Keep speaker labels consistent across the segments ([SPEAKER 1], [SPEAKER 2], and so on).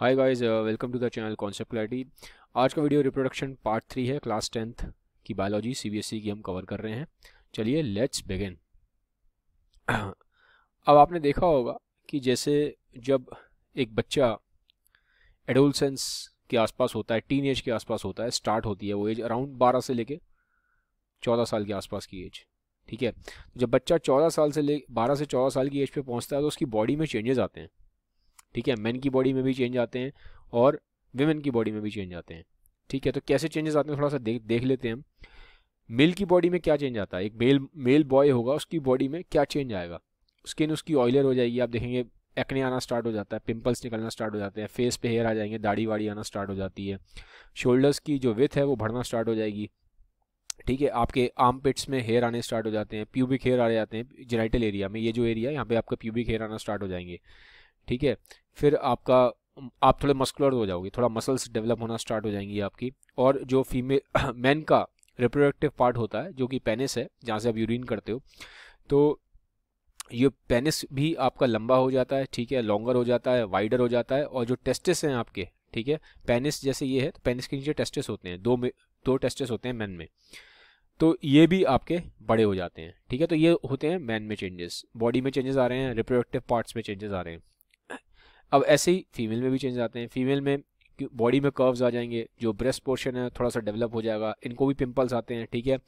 [SPEAKER 1] hi guys welcome to the channel concept clarity आज का video reproduction part three है class tenth की biology CBSE e की हम कवर कर रहे हैं चलिए लेट्स बिगिन अब आपने देखा होगा कि जैसे जब एक बच्चा एडोलसेंस के आसपास होता है टीन एज के आसपास होता है स्टार्ट होती है वो एज अराउंड बारह से लेके चौदह साल के आसपास की एज ठीक है जब बच्चा चौदह साल से ले बारह से चौदह साल की एज पे पहुंचता है तो उसकी बॉडी में चेंजेस आते हैं ठीक है मैन की बॉडी में भी चेंज आते हैं और विमेन की बॉडी में भी चेंज आते हैं ठीक है तो कैसे चेंजेस आते हैं थोड़ा सा देख देख लेते हैं हम मेल की बॉडी में क्या चेंज आता है एक मेल मेल बॉय होगा उसकी बॉडी में क्या चेंज आएगा स्किन उसकी ऑयलर हो जाएगी आप देखेंगे एक्ने आना स्टार्ट हो जाता है पिंपल्स निकलना स्टार्ट हो जाते हैं फेस पे हेयर आ जाएंगे दाढ़ी वाड़ी आना स्टार्ट हो जाती है शोल्डर्स की जो विथ है वो बढ़ना स्टार्ट हो जाएगी ठीक है आपके आर्म पिट्स में हेयर आने स्टार्ट हो जाते हैं प्यूबिक हेयर आ जाते हैं जेनाइटल एरिया में ये जो एरिया है यहाँ पे आपका प्यूबिक हेयर आना स्टार्ट हो जाएंगे ठीक है फिर आपका आप थोड़े मस्कुलर हो जाओगे थोड़ा मसल्स डेवलप होना स्टार्ट हो जाएंगी आपकी और जो फीमेल मैन का रिप्रोडक्टिव पार्ट होता है जो कि पेनिस है जहाँ से आप यूरिन करते हो तो ये पेनिस भी आपका लंबा हो जाता है ठीक है लॉन्गर हो जाता है वाइडर हो जाता है और जो टेस्टिस हैं आपके ठीक है पेनिस जैसे ये है तो पेनिस के नीचे टेस्टिस होते हैं दो में दो टेस्टिस होते हैं मैन में तो ये भी आपके बड़े हो जाते हैं ठीक है तो ये होते हैं मैन में चेंजेस बॉडी में चेंजेस आ रहे हैं रिप्रोडक्टिव पार्ट्स में चेंजेस आ रहे हैं अब ऐसे ही फीमेल में भी चेंज आते हैं फीमेल में बॉडी में कर्व्स आ जाएंगे जो ब्रेस्ट पोर्शन है थोड़ा सा डेवलप हो जाएगा इनको भी पिंपल्स आते हैं ठीक है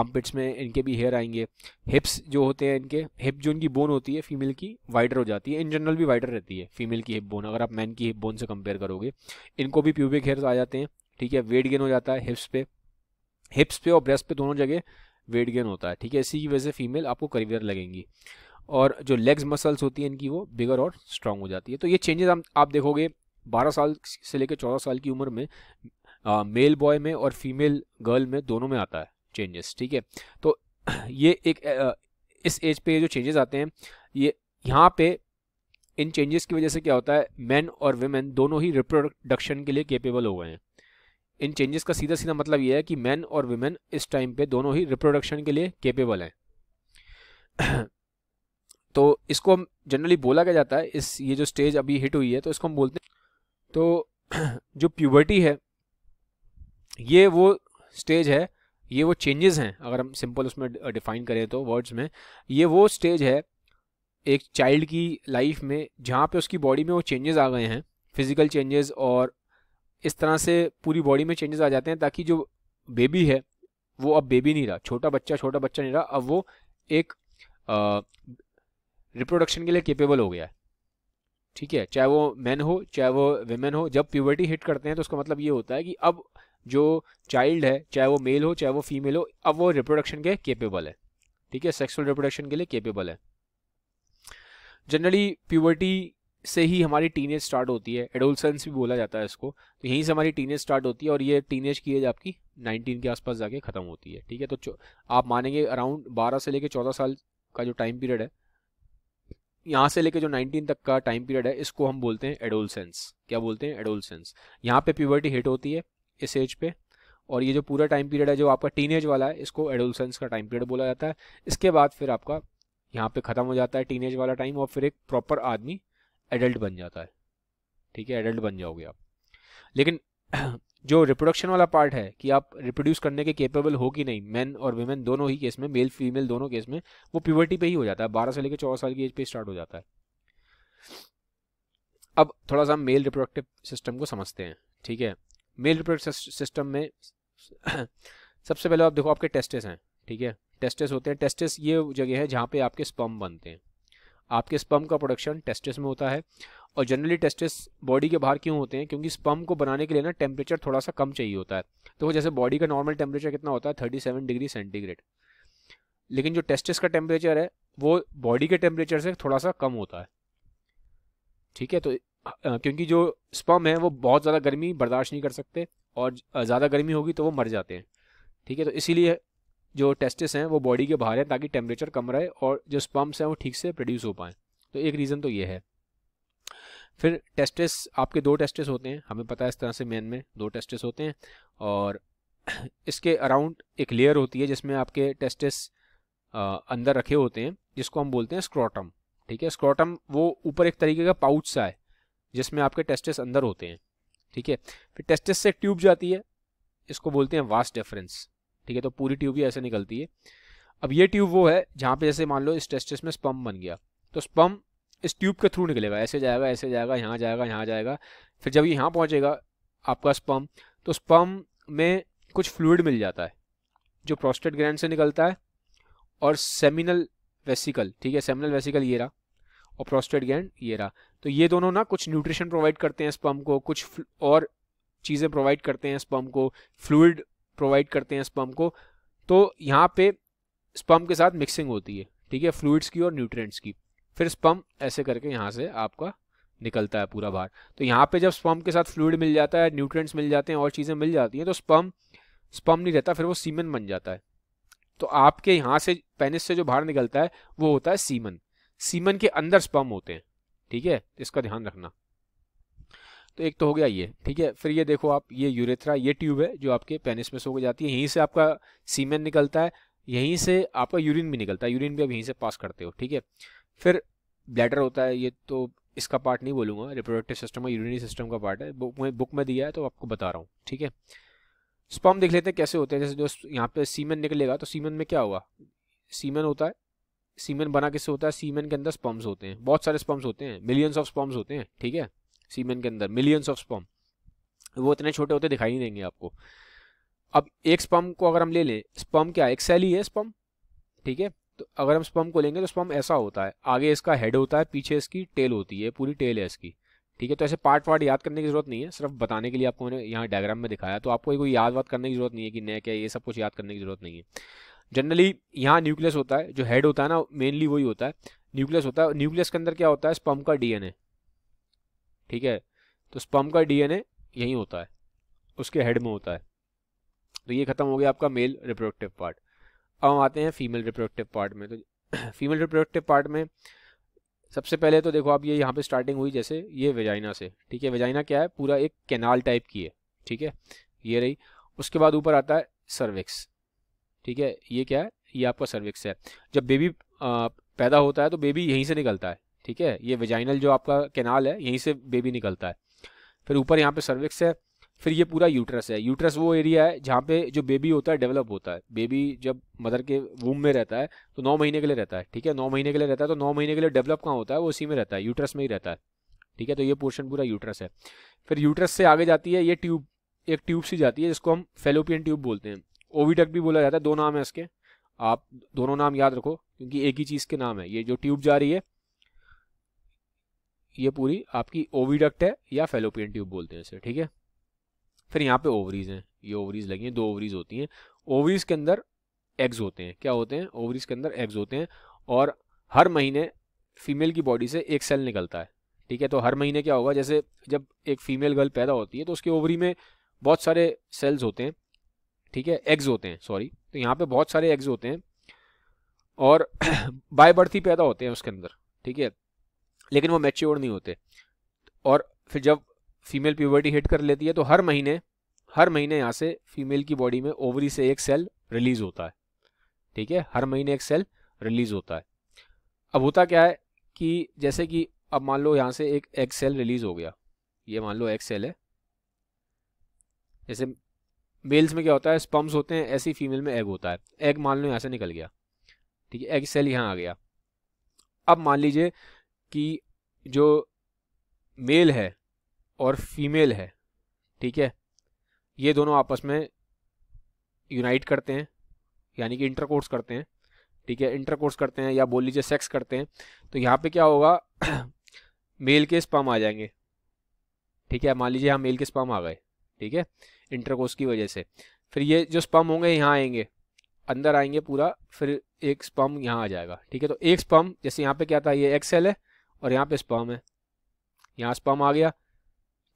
[SPEAKER 1] आर्मपिट्स में इनके भी हेयर आएंगे हिप्स जो होते हैं इनके हिप जो इनकी बोन होती है फीमेल की वाइडर हो जाती है इन जनरल भी वाइडर रहती है फीमेल की हिप बोन अगर आप मैन की हिप बोन से कंपेयर करोगे इनको भी प्यूबिक हेयर आ जाते हैं ठीक है वेट गेन हो जाता है हिप्स पे हिप्स पे और ब्रेस्ट पे दोनों जगह वेट गेन होता है ठीक है इसी की वजह से फीमेल आपको करीवियर लगेंगी और जो लेग्स मसल्स होती हैं इनकी वो बिगर और स्ट्रांग हो जाती है तो ये चेंजेस हम आप देखोगे 12 साल से लेकर 14 साल की उम्र में आ, मेल बॉय में और फीमेल गर्ल में दोनों में आता है चेंजेस ठीक है तो ये एक आ, इस एज पे जो चेंजेस आते हैं ये यहाँ पे इन चेंजेस की वजह से क्या होता है मैन और वेमेन दोनों ही रिप्रोडक्शन के लिए केपेबल हो गए हैं इन चेंजेस का सीधा सीधा मतलब ये है कि मैन और वेमेन इस टाइम पे दोनों ही रिप्रोडक्शन के लिए केपेबल हैं तो इसको हम जनरली बोला गया जाता है इस ये जो स्टेज अभी हिट हुई है तो इसको हम बोलते हैं तो जो प्यूबर्टी है ये वो स्टेज है ये वो चेंजेस हैं अगर हम सिंपल उसमें डिफाइन करें तो वर्ड्स में ये वो स्टेज है एक चाइल्ड की लाइफ में जहाँ पे उसकी बॉडी में वो चेंजेस आ गए हैं फिज़िकल चेंजेस और इस तरह से पूरी बॉडी में चेंजेस आ जाते हैं ताकि जो बेबी है वो अब बेबी नहीं रहा छोटा बच्चा छोटा बच्चा नहीं रहा अब वो एक रिप्रोडक्शन के लिए केपेबल हो गया है ठीक है चाहे वो मैन हो चाहे वो वेमेन हो जब प्यूबर्टी हिट करते हैं तो उसका मतलब ये होता है कि अब जो चाइल्ड है चाहे वो मेल हो चाहे वो फीमेल हो अब वो रिप्रोडक्शन के केपेबल है ठीक है सेक्सुअल रिप्रोडक्शन के लिए केपेबल है जनरली प्यूबर्टी से ही हमारी टीनेज स्टार्ट होती है एडोलसेंस भी बोला जाता है इसको तो यहीं से हमारी टीनेज स्टार्ट होती है और ये टीनेज की एज आपकी 19 के आसपास जाके ख़त्म होती है ठीक है तो आप मानेंगे अराउंड 12 से लेकर 14 साल का जो टाइम पीरियड है यहाँ से लेके जो 19 तक का टाइम पीरियड है इसको हम बोलते हैं एडोलसेंस क्या बोलते हैं एडोलसेंस यहाँ पे प्यूबर्टी हिट होती है इस एज पे और ये जो पूरा टाइम पीरियड है जो आपका टीनेज वाला है इसको एडोलसेंस का टाइम पीरियड बोला जाता है इसके बाद फिर आपका यहाँ पे ख़त्म हो जाता है टीनेज वाला टाइम और फिर एक प्रॉपर आदमी एडल्ट बन जाता है ठीक है एडल्ट बन जाओगे आप लेकिन जो रिप्रोडक्शन वाला पार्ट है कि आप रिप्रोड्यूस करने के केपेबल हो कि नहीं मैन और वुमेन दोनों ही केस में मेल फीमेल दोनों केस में वो प्यूबर्टी पे ही हो जाता है बारह से लेकर चौदह साल की एज पे स्टार्ट हो जाता है अब थोड़ा सा हम मेल रिप्रोडक्टिव सिस्टम को समझते हैं ठीक है मेल रिप्रोडक्टिव सिस्टम में सबसे पहले आप देखो आपके टेस्टेस हैं ठीक है टेस्टेस होते हैं टेस्टेस ये जगह है जहाँ पे आपके स्पम बनते हैं आपके स्पम का प्रोडक्शन टेस्टिस में होता है और जनरली टेस्टिस बॉडी के बाहर क्यों होते हैं क्योंकि स्पम को बनाने के लिए ना टेम्परेचर थोड़ा सा कम चाहिए होता है तो जैसे बॉडी का नॉर्मल टेम्परेचर कितना होता है थर्टी सेवन डिग्री सेंटीग्रेड लेकिन जो टेस्टिस का टेम्परेचर है वो बॉडी के टेम्परेचर से थोड़ा सा कम होता है ठीक है तो क्योंकि जो स्पम है वो बहुत ज़्यादा गर्मी बर्दाश्त नहीं कर सकते और ज़्यादा गर्मी होगी तो वो मर जाते हैं ठीक है तो इसीलिए जो टेस्टिस हैं वो बॉडी के बाहर हैं ताकि टेम्परेचर कम रहे और जो स्पम्प्स हैं वो ठीक से प्रोड्यूस हो पाएँ तो एक रीज़न तो ये है फिर टेस्टिस आपके दो टेस्टिस होते हैं हमें पता है इस तरह से मेन में दो टेस्टिस होते हैं और इसके अराउंड एक लेयर होती है जिसमें आपके टेस्टिस अंदर रखे होते हैं जिसको हम बोलते हैं स्क्रॉटम ठीक है स्क्रॉटम वो ऊपर एक तरीके का पाउच सा है जिसमें आपके टेस्टिस अंदर होते हैं ठीक है फिर टेस्टिस से एक ट्यूब जाती है इसको बोलते हैं वास्ट डिफरेंस ठीक है तो पूरी ट्यूब ही ऐसे निकलती है अब ये ट्यूब वो है जहाँ पे जैसे मान लो इस टेस्टिस में स्पम बन गया तो स्पम इस ट्यूब के थ्रू निकलेगा ऐसे जाएगा ऐसे जाएगा यहाँ जाएगा यहाँ जाएगा फिर जब यहाँ पहुँचेगा आपका स्पम तो स्पम में कुछ फ्लूड मिल जाता है जो प्रोस्टेट ग्रैंड से निकलता है और सेमिनल वेसिकल ठीक है सेमिनल वेसिकल ये रहा और प्रोस्टेट ग्रैंड ये रहा तो ये दोनों ना कुछ न्यूट्रिशन प्रोवाइड करते हैं स्पम को कुछ और चीज़ें प्रोवाइड करते हैं स्पम को फ्लूड प्रोवाइड करते हैं स्पम को तो यहाँ पे स्पम के साथ मिक्सिंग होती है ठीक है फ्लूड्स की और न्यूट्रिएंट्स की फिर स्पम ऐसे करके यहाँ से आपका निकलता है पूरा बाहर तो यहाँ पे जब स्पम के साथ फ्लूड मिल जाता है न्यूट्रिएंट्स मिल जाते हैं और चीज़ें मिल जाती हैं तो स्पम स्पम नहीं रहता फिर वो सीमन बन जाता है तो आपके यहाँ से पेनिस से जो बाहर निकलता है वो होता है सीमन सीमन के अंदर स्पम होते हैं ठीक है इसका ध्यान रखना तो एक तो हो गया ये ठीक है फिर ये देखो आप ये यूरेथ्रा ये ट्यूब है जो आपके पेनिस में सो होकर जाती है यहीं से आपका सीमेन निकलता है यहीं से आपका यूरिन भी निकलता है यूरिन भी आप यहीं से पास करते हो ठीक है फिर ब्लैडर होता है ये तो इसका पार्ट नहीं बोलूँगा रिप्रोडक्टिव सिस्टम और यूरिनरी सिस्टम का पार्ट है बुक में बुक में दिया है तो आपको बता रहा हूँ ठीक है स्पम देख लेते हैं कैसे होते हैं जैसे जो यहाँ पे सीमेन निकलेगा तो सीमेन में क्या होगा सीमेन होता है सीमेन बना किससे होता है सीमेन के अंदर स्पम्स होते हैं बहुत सारे स्पम्स होते हैं मिलियंस ऑफ स्पम्स होते हैं ठीक है सीमेन के अंदर मिलियंस ऑफ स्पम वो इतने छोटे होते दिखाई नहीं देंगे आपको अब एक स्पम को अगर हम ले लें स्पम क्या एक सेल ही है स्पम ठीक है तो अगर हम स्पम को लेंगे तो स्पम ऐसा होता है आगे इसका हेड होता है पीछे इसकी टेल होती है पूरी टेल है इसकी ठीक है तो ऐसे पार्ट वार्ट याद करने की जरूरत नहीं है सिर्फ बताने के लिए आपको मैंने यहाँ डायग्राम में दिखाया तो आपको कोई याद वाद करने की जरूरत नहीं है कि नया क्या ये सब कुछ याद करने की जरूरत नहीं है जनरली यहाँ न्यूक्लियस होता है जो हेड होता है ना मेनली वही होता है न्यूक्लियस होता है न्यूक्लियस के अंदर क्या होता है स्पम का डीएनए ठीक है तो स्पम का डीएनए यहीं होता है उसके हेड में होता है तो ये ख़त्म हो गया आपका मेल रिप्रोडक्टिव पार्ट अब हम आते हैं फीमेल रिप्रोडक्टिव पार्ट में तो फीमेल रिप्रोडक्टिव पार्ट में सबसे पहले तो देखो आप ये यहाँ पे स्टार्टिंग हुई जैसे ये वेजाइना से ठीक है वेजाइना क्या है पूरा एक कैनाल टाइप की है ठीक है ये रही उसके बाद ऊपर आता है सर्विक्स ठीक है ये क्या है ये आपका सर्विक्स है जब बेबी पैदा होता है तो बेबी यहीं से निकलता है ठीक है ये वेजाइनल जो आपका कैनाल है यहीं से बेबी निकलता है फिर ऊपर यहाँ पे सर्विक्स है फिर ये पूरा यूट्रस है यूट्रस वो एरिया है जहाँ पे जो बेबी होता है डेवलप होता है बेबी जब मदर के वूम में रहता है तो नौ महीने के लिए रहता है ठीक है नौ महीने के लिए रहता है तो नौ महीने के लिए डेवलप कहाँ होता है वो उसी में रहता है यूट्रस में ही रहता है ठीक है तो ये पोर्शन पूरा यूट्रस है फिर यूट्रस से आगे जाती है ये ट्यूब एक ट्यूब सी जाती है जिसको हम फेलोपियन ट्यूब बोलते हैं ओविटक भी बोला जाता है दो नाम है इसके आप दोनों नाम याद रखो क्योंकि एक ही चीज़ के नाम है ये जो ट्यूब जा रही है ये पूरी आपकी ओवीडक्ट है या फेलोपियन ट्यूब बोलते हैं इसे ठीक है फिर यहाँ पे ओवरीज हैं ये ओवरीज लगी हैं दो ओवरीज होती हैं ओवरीज के अंदर एग्ज होते हैं क्या होते हैं ओवरीज के अंदर एग्ज होते हैं और हर महीने फीमेल की बॉडी से एक सेल निकलता है ठीक है तो हर महीने क्या होगा जैसे जब एक फीमेल गर्ल पैदा होती है तो उसके ओवरी में बहुत सारे सेल्स होते हैं ठीक है एग्ज होते हैं सॉरी तो यहाँ पे बहुत सारे एग्ज होते हैं और बाय बर्थ ही पैदा होते हैं उसके अंदर ठीक है लेकिन वो मेच्योर नहीं होते और फिर जब फीमेल प्यूबर्टी हिट कर लेती है तो हर महीने हर महीने यहाँ से फीमेल की बॉडी में ओवरी से एक सेल रिलीज होता है ठीक है हर महीने एक सेल रिलीज होता है अब होता क्या है कि जैसे कि अब मान लो यहाँ से एक एग सेल रिलीज हो गया ये मान लो एग सेल है जैसे मेल्स में क्या होता है स्पम्स होते हैं ऐसी फीमेल में एग होता है एग मान लो यहाँ से निकल गया ठीक है एग सेल यहाँ आ गया अब मान लीजिए कि जो मेल है और फीमेल है ठीक है ये दोनों आपस में यूनाइट करते हैं यानी कि इंटरकोर्स करते हैं ठीक है इंटरकोर्स करते हैं या बोल लीजिए सेक्स करते हैं तो यहाँ पे क्या होगा मेल के स्पम आ जाएंगे ठीक है मान लीजिए यहाँ मेल के स्पम आ गए ठीक है इंटरकोर्स की वजह से फिर ये जो स्पम होंगे यहाँ आएंगे अंदर आएंगे पूरा फिर एक स्पम यहाँ आ जाएगा ठीक है तो एक स्पम जैसे यहाँ पे क्या था ये एक्सेल है और यहाँ पे स्पर्म है यहाँ स्पर्म आ गया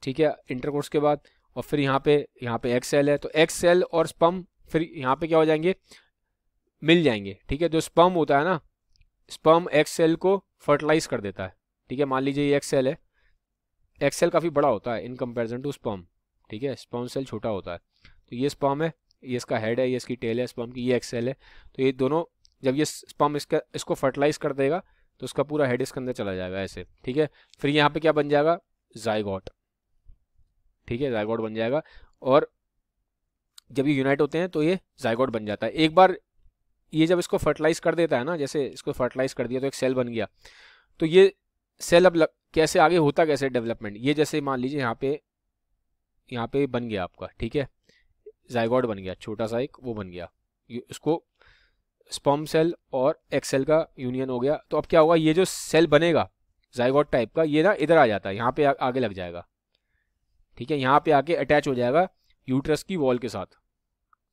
[SPEAKER 1] ठीक है इंटरकोर्स के बाद और फिर यहाँ पे यहाँ पे एक्स है तो एक्स सेल और स्पम फिर यहाँ पे क्या हो जाएंगे मिल जाएंगे ठीक है जो स्पम होता है ना स्पम एक्स सेल को फर्टिलाइज कर देता है ठीक है मान लीजिए ये एक्स सेल है एक्स काफ़ी बड़ा होता है इन कंपेरिजन टू स्पम ठीक है स्पम सेल छोटा होता है तो ये स्पम है ये इसका हेड है ये इसकी टेल है स्पम की ये एक्सेल है तो ये दोनों जब ये स्पम इसका इसको फर्टिलाइज कर देगा तो उसका पूरा हेड इसके अंदर चला जाएगा ऐसे ठीक है फिर यहाँ पे क्या बन जाएगा जायगॉट ठीक है जायगॉट बन जाएगा और जब ये यूनाइट होते हैं तो ये जायगॉट बन जाता है एक बार ये जब इसको फर्टिलाइज कर देता है ना जैसे इसको फर्टिलाइज कर दिया तो एक सेल बन गया तो ये सेल अब लग, कैसे आगे होता कैसे डेवलपमेंट ये जैसे मान लीजिए यहाँ पे यहाँ पे बन गया आपका ठीक है जायगॉट बन गया छोटा सा एक वो बन गया इसको स्पम सेल और एक्सेल का यूनियन हो गया तो अब क्या होगा ये जो सेल बनेगा जायगॉट टाइप का ये ना इधर आ जाता है यहाँ पे आ, आगे लग जाएगा ठीक है यहाँ पे आके अटैच हो जाएगा यूट्रस की वॉल के साथ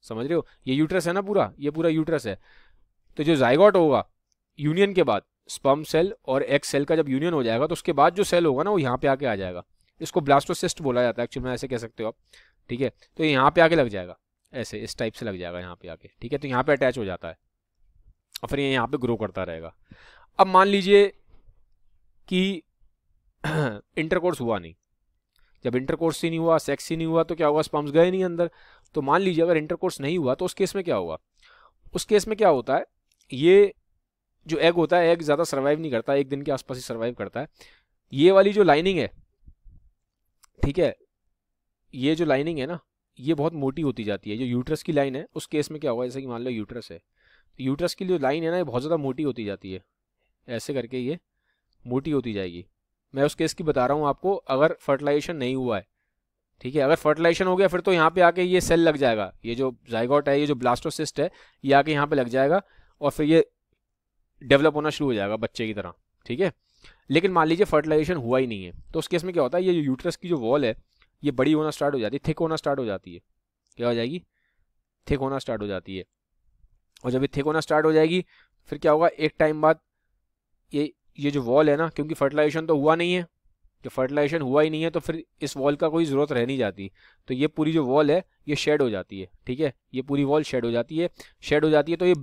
[SPEAKER 1] समझ रहे हो ये यूट्रस है ना पूरा ये पूरा यूट्रस है तो जो जाइगोट होगा यूनियन के बाद स्पम सेल और एक्स सेल का जब यूनियन हो जाएगा तो उसके बाद जो सेल होगा ना वो यहाँ पे आके आ जाएगा इसको ब्लास्टोसिस्ट बोला जाता है एक्चुअली में ऐसे कह सकते हो आप ठीक है तो यहाँ पे आके लग जाएगा ऐसे इस टाइप से लग जाएगा यहाँ पे आके ठीक है तो यहाँ पे अटैच हो जाता है और फिर ये यहाँ पे ग्रो करता रहेगा अब मान लीजिए कि इंटरकोर्स हुआ नहीं जब इंटरकोर्स ही नहीं हुआ सेक्स ही नहीं हुआ तो क्या हुआ स्पम्स गए नहीं अंदर तो मान लीजिए अगर इंटरकोर्स नहीं हुआ तो उस केस में क्या हुआ उस केस में क्या होता है ये जो एग होता है एग ज़्यादा सर्वाइव नहीं करता एक दिन के आसपास ही सर्वाइव करता है ये वाली जो लाइनिंग है ठीक है ये जो लाइनिंग है ना ये बहुत मोटी होती जाती है जो यूट्रस की लाइन है उस केस में क्या होगा जैसे कि मान लो यूट्रस है यूट्रस की जो लाइन है ना ये बहुत ज़्यादा मोटी होती जाती है ऐसे करके ये मोटी होती जाएगी मैं उस केस की बता रहा हूँ आपको अगर फर्टिलाइजेशन नहीं हुआ है ठीक है अगर फर्टिलाइजेशन हो गया फिर तो यहाँ पे आके ये सेल लग जाएगा ये जो जाइगॉट है ये जो ब्लास्टोसिस्ट है ये आके यहाँ पे लग जाएगा और फिर ये डेवलप होना शुरू हो जाएगा बच्चे की तरह ठीक है लेकिन मान लीजिए फर्टिलाइजेशन हुआ ही नहीं है तो उस केस में क्या होता है ये यूट्रस की जो वॉल है ये बड़ी होना स्टार्ट हो जाती है थिक होना स्टार्ट हो जाती है क्या हो जाएगी थिक होना स्टार्ट हो जाती है और जब ये थिक होना स्टार्ट हो जाएगी फिर क्या होगा एक टाइम बाद ये ये जो वॉल है ना क्योंकि फर्टिलाइजेशन तो हुआ नहीं है जब फर्टिलाइजेशन हुआ ही नहीं है तो फिर इस वॉल का कोई ज़रूरत रह नहीं जाती तो ये पूरी जो वॉल है ये शेड हो जाती है ठीक है ये पूरी वॉल शेड हो जाती है शेड हो जाती है तो ये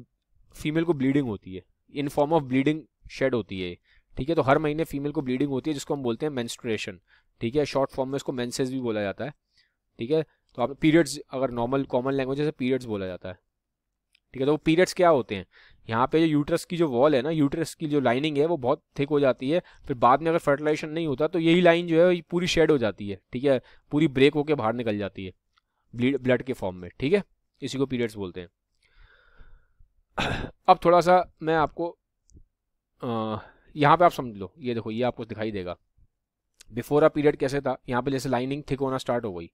[SPEAKER 1] फीमेल को ब्लीडिंग होती है in form of bleeding shed होती है ठीक है तो हर महीने फीमेल को ब्लीडिंग होती है जिसको हम बोलते हैं मैंस्ट्रेशन ठीक है शॉर्ट फॉर्म में इसको मैंसेज भी बोला जाता है ठीक है तो आप पीरियड्स अगर नॉर्मल कॉमन लैंग्वेज से पीरियड्स बोला जाता है ठीक है तो वो पीरियड्स क्या होते हैं यहाँ पे जो यूट्रस की जो वॉल है ना यूट्रस की जो लाइनिंग है वो बहुत थिक हो जाती है फिर बाद में अगर फर्टिलाइजेशन नहीं होता तो यही लाइन जो है पूरी शेड हो जाती है ठीक है पूरी ब्रेक होकर बाहर निकल जाती है ब्लड के फॉर्म में ठीक है इसी को पीरियड्स बोलते हैं अब थोड़ा सा मैं आपको यहाँ पे आप समझ लो ये देखो ये आपको दिखाई देगा बिफोर अ पीरियड कैसे था यहाँ पे जैसे लाइनिंग थिक होना स्टार्ट हो गई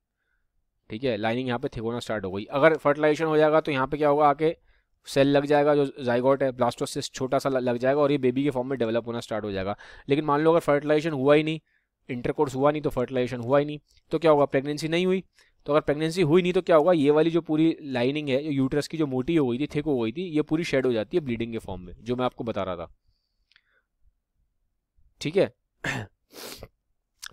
[SPEAKER 1] ठीक है लाइनिंग यहाँ पे थिक होना स्टार्ट हो गई अगर फर्टिलाइजेशन हो जाएगा तो यहाँ पे क्या होगा आके सेल लग जाएगा जो जाइगोट है ब्लास्टोसिस छोटा सा लग जाएगा और ये बेबी के फॉर्म में डेवलप होना स्टार्ट हो जाएगा लेकिन मान लो अगर फर्टिलाइजेशन हुआ ही नहीं इंटरकोर्स हुआ नहीं तो फर्टिलाइजेशन हुआ ही नहीं तो क्या होगा प्रेगनेंसी नहीं हुई तो अगर प्रेगनेंसी हुई नहीं तो क्या होगा ये वाली जो पूरी लाइनिंग है यूट्रस की जो मोटी हो गई थी थिक हो गई थी ये पूरी शेड हो जाती है ब्लीडिंग के फॉर्म में जो मैं आपको बता रहा था ठीक है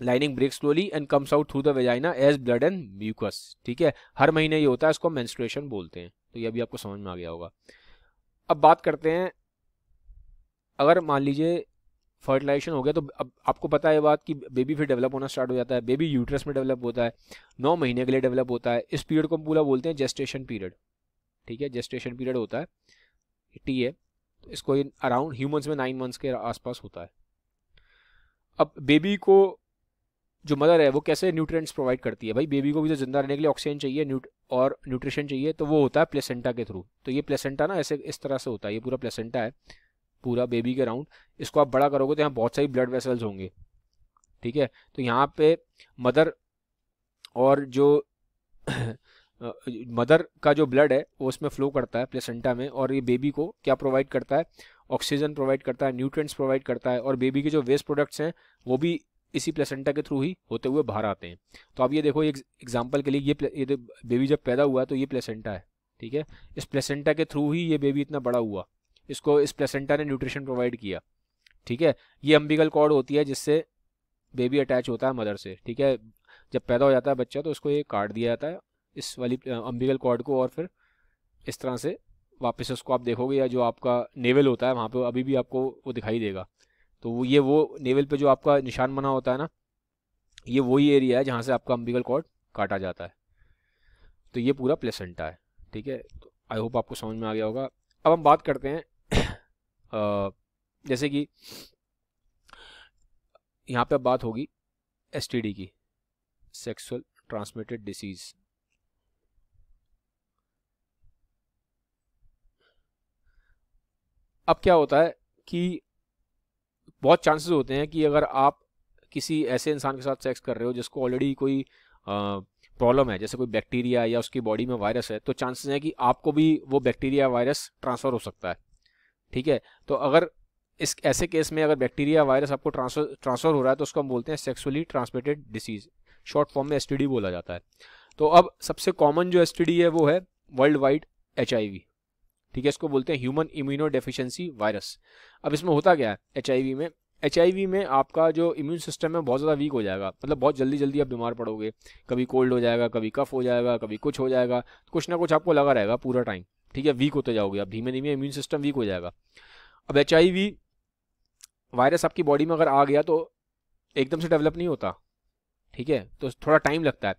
[SPEAKER 1] lining break slowly and comes out through the vagina as blood and mucus ठीक है हर महीने ये होता है इसको मेंस्ट्रुएशन बोलते हैं तो ये भी आपको समझ में आ गया होगा अब बात करते हैं अगर मान लीजिए फर्टिलाइजेशन हो गया तो अब आपको पता है बात कि बेबी फिर डेवलप होना स्टार्ट हो जाता है बेबी यूट्रस में डेवलप होता है नौ महीने के लिए डेवलप होता है इस पीरियड को हम पूरा बोलते हैं जेस्टेशन पीरियड ठीक है जेस्टेशन पीरियड होता है टी है तो इसको अराउंड ह्यूमंस में नाइन मंथ्स के आसपास होता है अब बेबी को जो मदर है वो कैसे न्यूट्रिएंट्स प्रोवाइड करती है भाई बेबी को भी तो जिंदा रहने के लिए ऑक्सीजन चाहिए न्यूट और न्यूट्रिशन चाहिए तो वो होता है प्लेसेंटा के थ्रू तो ये प्लेसेंटा ना ऐसे इस तरह से होता है ये पूरा प्लेसेंटा है पूरा बेबी के राउंड इसको आप बड़ा करोगे तो यहाँ बहुत सारी ब्लड वेसल्स होंगे ठीक है तो यहाँ पे मदर और जो मदर का जो ब्लड है वो उसमें फ्लो करता है प्लेसेंटा में और ये बेबी को क्या प्रोवाइड करता है ऑक्सीजन प्रोवाइड करता है न्यूट्रिएंट्स प्रोवाइड करता है और बेबी के जो वेस्ट प्रोडक्ट्स हैं वो भी इसी प्लेसेंटा के थ्रू ही होते हुए बाहर आते हैं तो आप ये देखो एक एग्जाम्पल के लिए ये ये बेबी तो जब पैदा हुआ तो ये प्लेसेंटा है ठीक है इस प्लेसेंटा के थ्रू ही ये बेबी इतना बड़ा हुआ इसको इस प्लेसेंटा ने न्यूट्रिशन प्रोवाइड किया ठीक है ये अम्बिकल कॉर्ड होती है जिससे बेबी अटैच होता है मदर से ठीक है जब पैदा हो जाता है बच्चा तो उसको ये काट दिया जाता है इस वाली अम्बिकल कॉर्ड को और फिर इस तरह से वापस उसको आप देखोगे या जो आपका नेवल होता है वहाँ पर अभी भी आपको वो दिखाई देगा तो वो ये वो नेवल पे जो आपका निशान बना होता है ना ये वही एरिया है जहाँ से आपका अम्बिकल कॉर्ड काटा जाता है तो ये पूरा प्लेसेंटा है ठीक है तो आई होप आपको समझ में आ गया होगा अब हम बात करते हैं जैसे कि यहाँ पे बात होगी एस की सेक्सुअल ट्रांसमिटेड डिसीज़ अब क्या होता है कि बहुत चांसेस होते हैं कि अगर आप किसी ऐसे इंसान के साथ सेक्स कर रहे हो जिसको ऑलरेडी कोई प्रॉब्लम है जैसे कोई बैक्टीरिया या उसकी बॉडी में वायरस है तो चांसेस हैं कि आपको भी वो बैक्टीरिया वायरस ट्रांसफ़र हो सकता है ठीक है तो अगर इस ऐसे केस में अगर बैक्टीरिया वायरस आपको ट्रांसफर ट्रांसफ़र हो रहा है तो उसको हम बोलते हैं sexually transmitted disease short form में एस बोला जाता है तो अब सबसे कॉमन जो एस है वो है वर्ल्ड वाइड एच ठीक है इसको बोलते हैं ह्यूमन इम्यूनो डेफिशेंसी वायरस अब इसमें होता क्या है एच में एच में आपका जो इम्यून सिस्टम है बहुत ज़्यादा वीक हो जाएगा मतलब बहुत जल्दी जल्दी आप बीमार पड़ोगे कभी कोल्ड हो जाएगा कभी कफ हो जाएगा कभी कुछ हो जाएगा तो कुछ ना कुछ आपको लगा रहेगा पूरा टाइम ठीक है वीक होते जाओगे आप धीमे धीमे इम्यून सिस्टम वीक हो जाएगा अब एच वायरस आपकी बॉडी में अगर आ गया तो एकदम से डेवलप नहीं होता ठीक है तो थोड़ा टाइम लगता है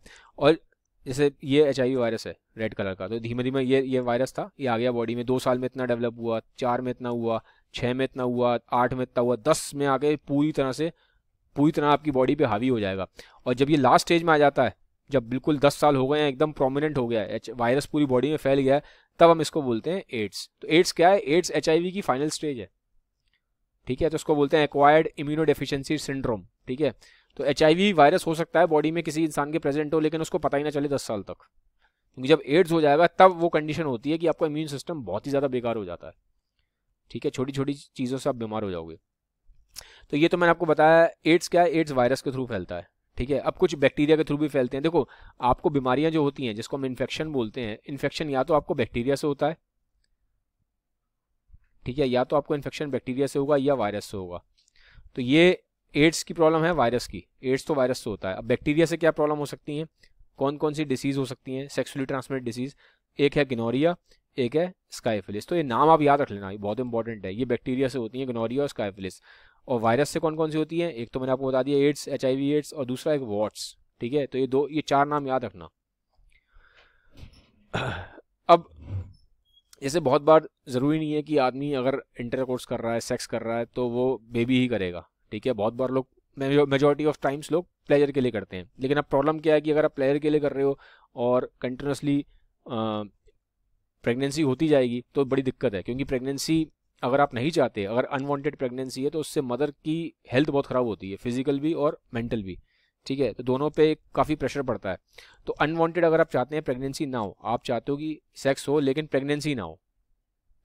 [SPEAKER 1] और जैसे ये एच वायरस है रेड कलर का तो धीमे धीमे ये ये वायरस था ये आ गया बॉडी में दो साल में इतना डेवलप हुआ चार में इतना हुआ छः में इतना हुआ आठ में इतना हुआ दस में आके पूरी तरह से पूरी तरह आपकी बॉडी पे हावी हो जाएगा और जब ये लास्ट स्टेज में आ जाता है जब बिल्कुल दस साल हो गए हैं एकदम प्रोमिनेंट हो गया है वायरस पूरी बॉडी में फैल गया है तब हम इसको बोलते हैं एड्स तो एड्स क्या है एड्स एच की फाइनल स्टेज है ठीक है तो इसको बोलते हैं एक्वायर्ड इम्यूनो डेफिशिएंसी सिंड्रोम ठीक है तो एच वायरस हो सकता है बॉडी में किसी इंसान के प्रेजेंट हो लेकिन उसको पता ही ना चले दस साल तक क्योंकि जब एड्स हो जाएगा तब वो कंडीशन होती है कि आपका इम्यून सिस्टम बहुत ही ज़्यादा बेकार हो जाता है ठीक है छोटी छोटी चीज़ों से आप बीमार हो जाओगे तो ये तो मैंने आपको बताया एड्स क्या है एड्स वायरस के थ्रू फैलता है ठीक है अब कुछ बैक्टीरिया के थ्रू भी फैलते हैं देखो आपको बीमारियां जो होती हैं जिसको हम इन्फेक्शन बोलते हैं इन्फेक्शन या तो आपको बैक्टीरिया से होता है ठीक है या तो आपको इन्फेक्शन बैक्टीरिया से होगा या वायरस से होगा तो ये एड्स की प्रॉब्लम है वायरस की एड्स तो वायरस से होता है अब बैक्टीरिया से क्या प्रॉब्लम हो सकती है कौन कौन सी डिसीज़ हो सकती हैं सेक्सुअली ट्रांसमिट डिसीज़ एक है गिनोरिया एक है स्काईफिलिस तो ये नाम आप याद रख लेना ये बहुत इंपॉर्टेंट है ये बैक्टीरिया से होती है गनोरिया और स्काईफिलिस और वायरस से कौन कौन सी होती है एक तो मैंने आपको बता दिया एड्स एच एड्स और दूसरा एक वॉट्स ठीक है तो ये दो ये चार नाम याद रखना अब जैसे बहुत बार ज़रूरी नहीं है कि आदमी अगर इंटर कोर्स कर रहा है सेक्स कर रहा है तो वो बेबी ही करेगा ठीक है बहुत बार लोग मेजोरिटी ऑफ टाइम्स लोग प्लेजर के लिए करते हैं लेकिन अब प्रॉब्लम क्या है कि अगर आप प्लेजर के लिए कर रहे हो और कंटिन्यूसली प्रेगनेंसी होती जाएगी तो बड़ी दिक्कत है क्योंकि प्रेगनेंसी अगर आप नहीं चाहते अगर अनवांटेड प्रेगनेंसी है तो उससे मदर की हेल्थ बहुत ख़राब होती है फिजिकल भी और मेंटल भी ठीक है तो दोनों पे काफ़ी प्रेशर पड़ता है तो अनवांटेड अगर आप चाहते हैं प्रेगनेंसी ना हो आप चाहते हो कि सेक्स हो लेकिन प्रेगनेंसी ना हो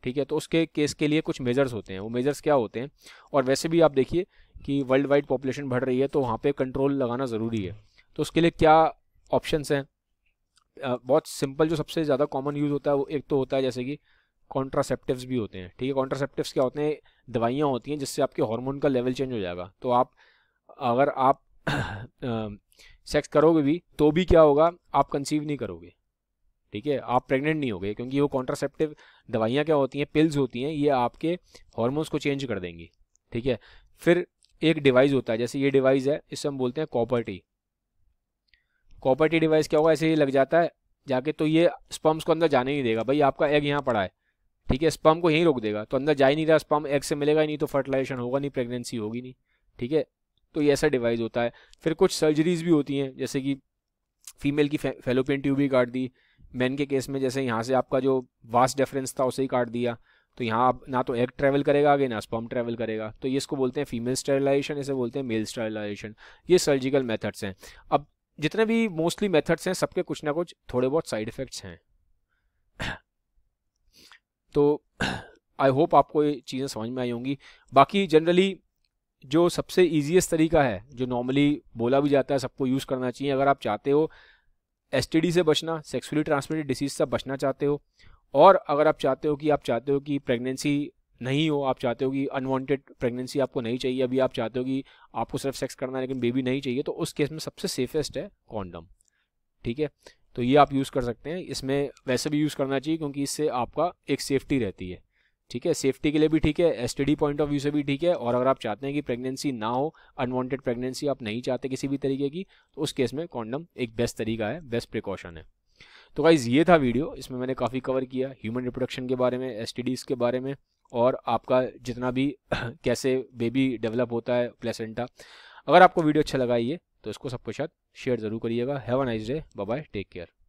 [SPEAKER 1] ठीक है तो उसके केस के लिए कुछ मेजर्स होते हैं वो मेजर्स क्या होते हैं और वैसे भी आप देखिए कि वर्ल्ड वाइड पॉपुलेशन बढ़ रही है तो वहाँ पे कंट्रोल लगाना ज़रूरी है तो उसके लिए क्या ऑप्शंस हैं बहुत सिंपल जो सबसे ज़्यादा कॉमन यूज़ होता है वो एक तो होता है जैसे कि कॉन्ट्रासेप्टिव्स भी होते हैं ठीक है कॉन्ट्रासेप्टिव्स क्या होते हैं दवाइयाँ होती हैं जिससे आपके हॉर्मोन का लेवल चेंज हो जाएगा तो आप अगर आप सेक्स करोगे भी तो भी क्या होगा आप कंसीव नहीं करोगे ठीक है आप प्रेग्नेंट नहीं होगे क्योंकि वो कॉन्ट्रासेप्टिव दवाइयाँ क्या होती हैं पिल्स होती हैं ये आपके हॉर्मोन्स को चेंज कर देंगी ठीक है फिर एक डिवाइस होता है जैसे ये डिवाइस है इससे हम बोलते हैं copper T copper T device क्या होगा ऐसे ही लग जाता है जाके तो ये स्पम्स को अंदर जाने नहीं देगा भाई आपका एग यहाँ पड़ा है ठीक है स्पम को यहीं रोक देगा तो अंदर जा ही नहीं रहा स्पम एग से मिलेगा ही नहीं तो फर्टिलाइजेशन होगा नहीं प्रेगनेंसी होगी नहीं ठीक है तो ये ऐसा डिवाइस होता है फिर कुछ सर्जरीज भी होती हैं जैसे कि फीमेल की फेलोपियन ट्यूब ही काट दी मैन के केस में जैसे यहाँ से आपका जो वास्ट डिफरेंस था उसे ही काट दिया तो यहाँ आप ना तो एग ट्रैवल करेगा आगे ना स्पम ट्रैवल करेगा तो ये इसको बोलते हैं फीमेल स्टरलाइजेशन इसे बोलते हैं मेल स्टरलाइजेशन ये सर्जिकल मेथड्स हैं अब जितने भी मोस्टली मेथड्स हैं सबके कुछ ना कुछ थोड़े बहुत साइड इफ़ेक्ट्स हैं तो आई होप आपको ये चीज़ें समझ में आई होंगी बाकी जनरली जो सबसे ईजीएस्ट तरीका है जो नॉर्मली बोला भी जाता है सबको यूज़ करना चाहिए अगर आप चाहते हो एस से बचना सेक्सुअली ट्रांसमिटेड डिसीज से बचना चाहते हो और अगर आप चाहते हो कि आप चाहते हो कि प्रेगनेंसी नहीं हो आप चाहते हो कि अनवांटेड प्रेगनेंसी आपको नहीं चाहिए अभी आप चाहते हो कि आपको सिर्फ सेक्स करना है लेकिन बेबी नहीं चाहिए तो उस केस में सबसे सेफेस्ट है कॉन्डम ठीक है तो ये आप यूज़ कर सकते हैं इसमें वैसे भी यूज़ करना चाहिए क्योंकि इससे आपका एक सेफ्टी रहती है ठीक है सेफ्टी के लिए भी ठीक है एस पॉइंट ऑफ व्यू से भी ठीक है और अगर आप चाहते हैं कि प्रेगनेंसी ना हो अनवांटेड प्रेगनेंसी आप नहीं चाहते किसी भी तरीके की तो उस केस में कॉन्डम एक बेस्ट तरीका है बेस्ट प्रिकॉशन है तो गाइज़ ये था वीडियो इसमें मैंने काफ़ी कवर किया ह्यूमन रिप्रोडक्शन के बारे में एस के बारे में और आपका जितना भी कैसे बेबी डेवलप होता है प्लेसेंटा अगर आपको वीडियो अच्छा लगा ये तो इसको सबके साथ शेयर ज़रूर करिएगा have a nice day bye take care